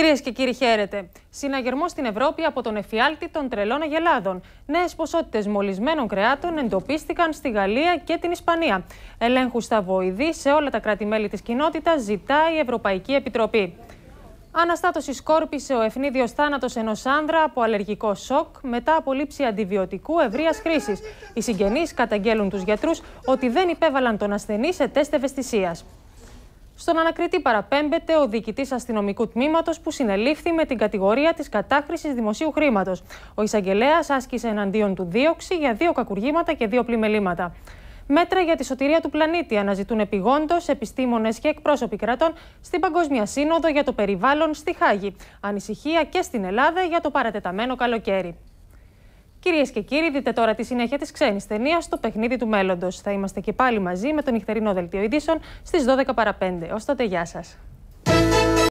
Κυρίες και κύριοι, χαίρετε. Συναγερμό στην Ευρώπη από τον εφιάλτη των τρελών αγελάδων. Νέες ποσότητες μολυσμένων κρεάτων εντοπίστηκαν στη Γαλλία και την Ισπανία. Ελέγχου στα βοηδή σε όλα τα κράτη-μέλη της κοινότητας ζητάει η Ευρωπαϊκή Επιτροπή. Αναστάτωσης σκόρπισε ο ευνίδιος θάνατος ενός άνδρα από αλλεργικό σοκ μετά από λήψη αντιβιωτικού ευρείας χρήσης. Οι συγγενείς καταγγέλουν τους γιατρούς ότι δεν υπέβαλαν τον ασθενή σε τεστ ευαισθησίας. Στον ανακριτή παραπέμπεται ο διοικητής αστυνομικού τμήματος που συνελήφθη με την κατηγορία της κατάχρησης δημοσίου χρήματος. Ο εισαγγελέας άσκησε εναντίον του δίωξη για δύο κακουργήματα και δύο πλημελήματα. Μέτρα για τη σωτηρία του πλανήτη αναζητούν επιγόντως επιστήμονες και εκπρόσωποι κρατών στην Παγκόσμια Σύνοδο για το Περιβάλλον στη Χάγη. Ανησυχία και στην Ελλάδα για το παρατεταμένο καλοκαίρι. Κυρίες και κύριοι, δείτε τώρα τη συνέχεια της ξένης ταινίας Το παιχνίδι του μέλλοντος. Θα είμαστε και πάλι μαζί με τον νυχτερινό δελτίο ειδήσεων στις 12 παρα 5. Ως τότε, γεια σας.